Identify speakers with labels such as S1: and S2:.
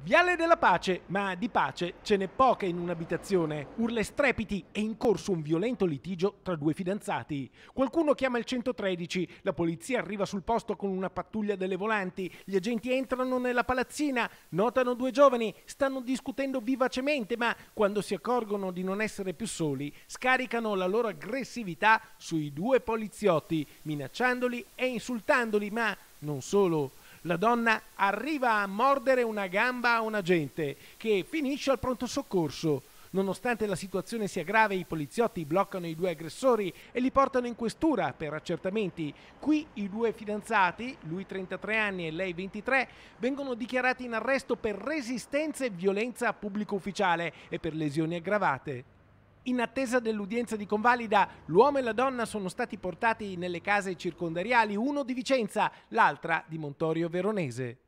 S1: Viale della pace, ma di pace ce n'è poca in un'abitazione. Urle strepiti e in corso un violento litigio tra due fidanzati. Qualcuno chiama il 113, la polizia arriva sul posto con una pattuglia delle volanti, gli agenti entrano nella palazzina, notano due giovani, stanno discutendo vivacemente, ma quando si accorgono di non essere più soli, scaricano la loro aggressività sui due poliziotti, minacciandoli e insultandoli, ma non solo. La donna arriva a mordere una gamba a un agente che finisce al pronto soccorso. Nonostante la situazione sia grave, i poliziotti bloccano i due aggressori e li portano in questura per accertamenti. Qui i due fidanzati, lui 33 anni e lei 23, vengono dichiarati in arresto per resistenza e violenza a pubblico ufficiale e per lesioni aggravate. In attesa dell'udienza di convalida, l'uomo e la donna sono stati portati nelle case circondariali, uno di Vicenza, l'altra di Montorio Veronese.